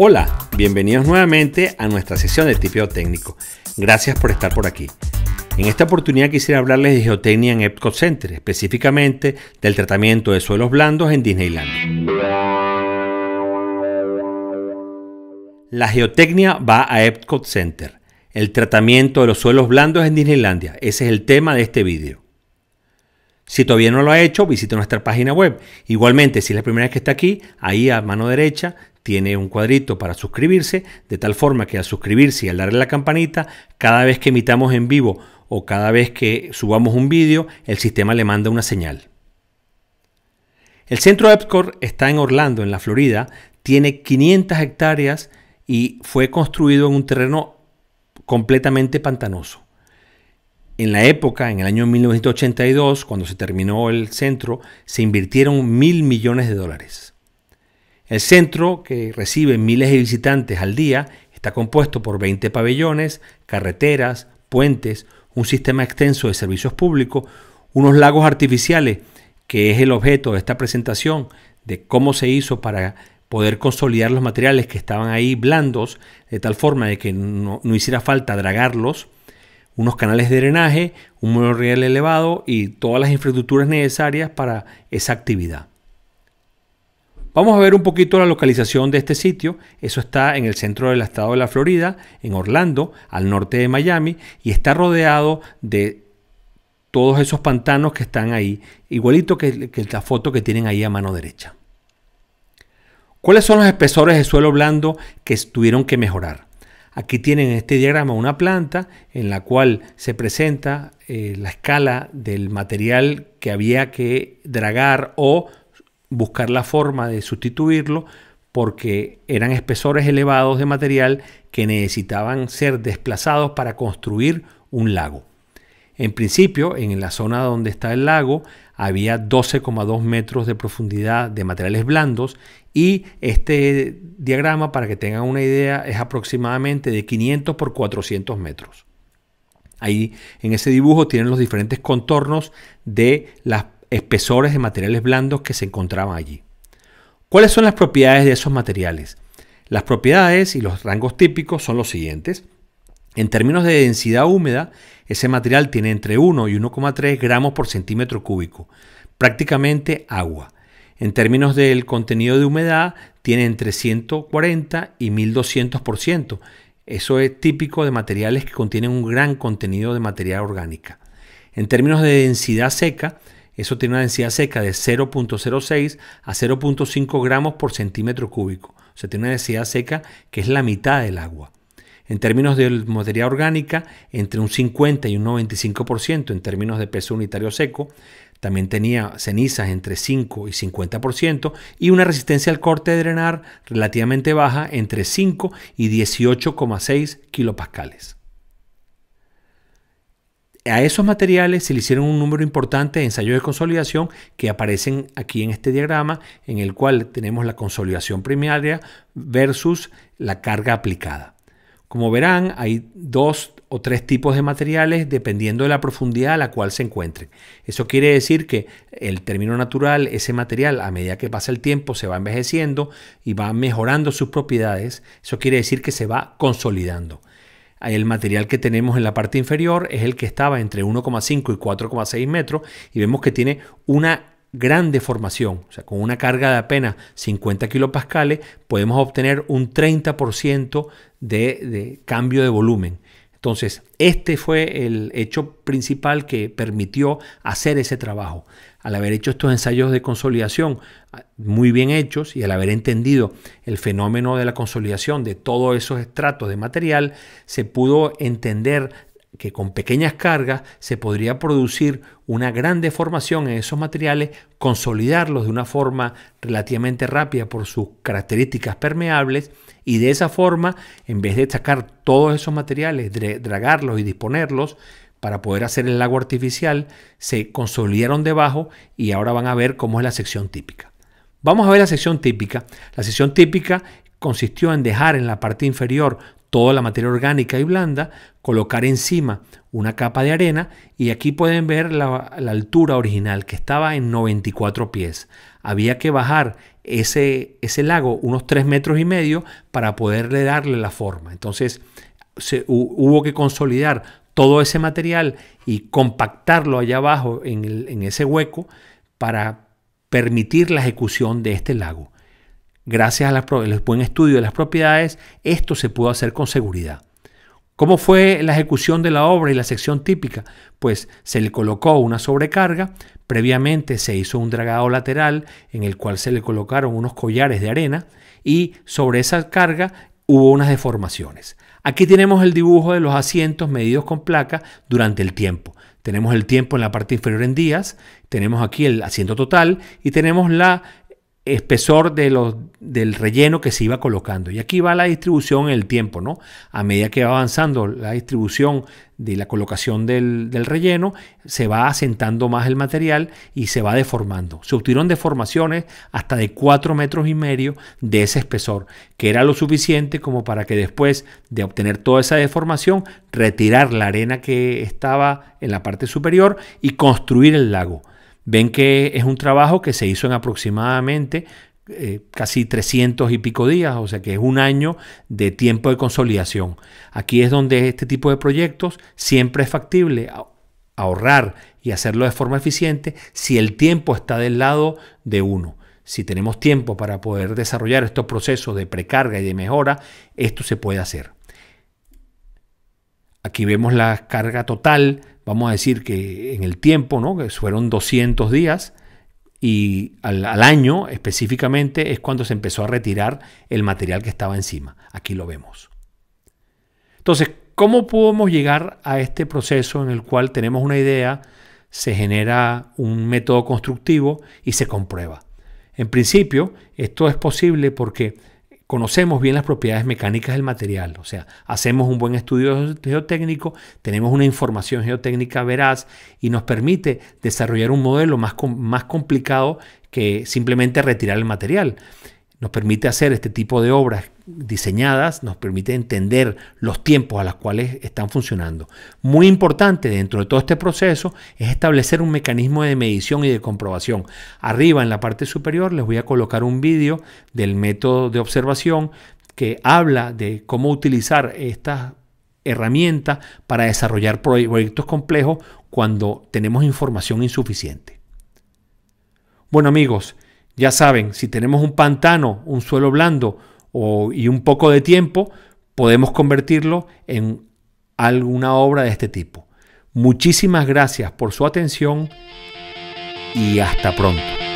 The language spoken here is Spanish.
Hola, bienvenidos nuevamente a nuestra sesión de tipeo técnico. Gracias por estar por aquí. En esta oportunidad quisiera hablarles de geotecnia en Epcot Center, específicamente del tratamiento de suelos blandos en Disneylandia. La geotecnia va a Epcot Center. El tratamiento de los suelos blandos en Disneylandia. Ese es el tema de este vídeo. Si todavía no lo ha hecho, visite nuestra página web. Igualmente, si es la primera vez que está aquí, ahí a mano derecha tiene un cuadrito para suscribirse, de tal forma que al suscribirse y al darle la campanita, cada vez que emitamos en vivo o cada vez que subamos un vídeo, el sistema le manda una señal. El centro Epcor está en Orlando, en la Florida, tiene 500 hectáreas y fue construido en un terreno completamente pantanoso. En la época, en el año 1982, cuando se terminó el centro, se invirtieron mil millones de dólares. El centro, que recibe miles de visitantes al día, está compuesto por 20 pabellones, carreteras, puentes, un sistema extenso de servicios públicos, unos lagos artificiales, que es el objeto de esta presentación de cómo se hizo para poder consolidar los materiales que estaban ahí blandos, de tal forma de que no, hiciera falta dragarlos, unos canales de drenaje, un real elevado y todas las infraestructuras necesarias para esa actividad. Vamos a ver un poquito la localización de este sitio. Eso está en el centro del estado de la Florida, en Orlando, al norte de Miami, y está rodeado de todos esos pantanos que están ahí, igualito que, la foto que tienen ahí a mano derecha. ¿Cuáles son los espesores de suelo blando que tuvieron que mejorar? Aquí tienen en este diagrama una planta en la cual se presenta eh, la escala del material que había que dragar o buscar la forma de sustituirlo porque eran espesores elevados de material que necesitaban ser desplazados para construir un lago. En principio, en la zona donde está el lago, había 12,2 metros de profundidad de materiales blandos y este diagrama, para que tengan una idea, es aproximadamente de 500 por 400 metros. Ahí en ese dibujo tienen los diferentes contornos de las espesores de materiales blandos que se encontraban allí. ¿Cuáles son las propiedades de esos materiales? Las propiedades y los rangos típicos son los siguientes. En términos de densidad húmeda, ese material tiene entre 1 y 1,3 gramos por centímetro cúbico, prácticamente agua. En términos del contenido de humedad, tiene entre 140 y 1200%. Eso es típico de materiales que contienen un gran contenido de materia orgánica. En términos de densidad seca, eso tiene una densidad seca de 0.06 a 0.5 gramos por centímetro cúbico. O sea, tiene una densidad seca que es la mitad del agua. En términos de materia orgánica, entre un 50 y un 95% en términos de peso unitario seco. También tenía cenizas entre 5 y 50% y una resistencia al corte de drenar relativamente baja entre 5 y 18,6 kilopascales a esos materiales se le hicieron un número importante de ensayos de consolidación que aparecen aquí en este diagrama, en el cual tenemos la consolidación primaria versus la carga aplicada. Como verán, hay dos o tres tipos de materiales dependiendo de la profundidad a la cual se encuentren. Eso quiere decir que el término natural, ese material, a medida que pasa el tiempo, se va envejeciendo y va mejorando sus propiedades. Eso quiere decir que se va consolidando. El material que tenemos en la parte inferior es el que estaba entre 1,5 y 4,6 metros y vemos que tiene una gran deformación, o sea, con una carga de apenas 50 kilopascales podemos obtener un 30% de, de cambio de volumen. Entonces, este fue el hecho principal que permitió hacer ese trabajo. Al haber hecho estos ensayos de consolidación ah, muy bien hechos y al haber entendido el fenómeno de la consolidación de todos esos estratos de material, se pudo entender que con pequeñas cargas se podría producir una gran deformación en esos materiales, consolidarlos de una forma relativamente rápida por sus características permeables y de esa forma, en vez de sacar todos esos materiales, dragarlos y disponerlos para poder hacer el lago artificial, se consolidaron debajo y ahora van a ver cómo es la sección típica. Vamos a ver la sección típica. La sección típica consistió en dejar en la parte inferior toda la materia orgánica y blanda, colocar encima una capa de arena y aquí pueden ver la, altura original que estaba en 94 pies. Había que bajar ese, ese lago unos 3 metros y medio para poderle darle la forma. Entonces se, hubo que consolidar todo ese material y compactarlo allá abajo en ese hueco para permitir la ejecución de este lago gracias al buen estudio de las propiedades, esto se pudo hacer con seguridad. ¿Cómo fue la ejecución de la obra y la sección típica? Pues se le colocó una sobrecarga, previamente se hizo un dragado lateral en el cual se le colocaron unos collares de arena y sobre esa carga hubo unas deformaciones. Aquí tenemos el dibujo de los asientos medidos con placa durante el tiempo. Tenemos el tiempo en la parte inferior en días, tenemos aquí el asiento total y tenemos la espesor de los, del relleno que se iba colocando. Y aquí va la distribución en el tiempo, ¿no? A medida que va avanzando la distribución de la colocación del, del relleno, se va asentando más el material y se va deformando. Se obtuvieron deformaciones hasta de 4 metros y medio de ese espesor, que era lo suficiente como para que después de obtener toda esa deformación, retirar la arena que estaba en la parte superior y construir el lago. Ven que es un trabajo que se hizo en aproximadamente eh, casi 300 y pico días, o sea que es un año de tiempo de consolidación. Aquí es donde este tipo de proyectos siempre es factible ahorrar y hacerlo de forma eficiente si el tiempo está del lado de uno. Si tenemos tiempo para poder desarrollar estos procesos de precarga y de mejora, esto se puede hacer. Aquí vemos la carga total, vamos a decir que en el tiempo, ¿no? que fueron 200 días, y al, al, año específicamente es cuando se empezó a retirar el material que estaba encima. Aquí lo vemos. Entonces, ¿cómo podemos llegar a este proceso en el cual tenemos una idea, se genera un método constructivo y se comprueba? En principio, esto es posible porque conocemos bien las propiedades mecánicas del material, o sea, hacemos un buen estudio geotécnico, tenemos una información geotécnica veraz y nos permite desarrollar un modelo más, más complicado que simplemente retirar el material nos permite hacer este tipo de obras diseñadas, nos permite entender los tiempos a los cuales están funcionando. Muy importante dentro de todo este proceso es establecer un mecanismo de medición y de comprobación. Arriba en la parte superior les voy a colocar un vídeo del método de observación que habla de cómo utilizar estas herramientas para desarrollar proyectos complejos cuando tenemos información insuficiente. Bueno amigos, ya saben, si tenemos un pantano, un suelo blando y un poco de tiempo, podemos convertirlo en alguna obra de este tipo. Muchísimas gracias por su atención y hasta pronto.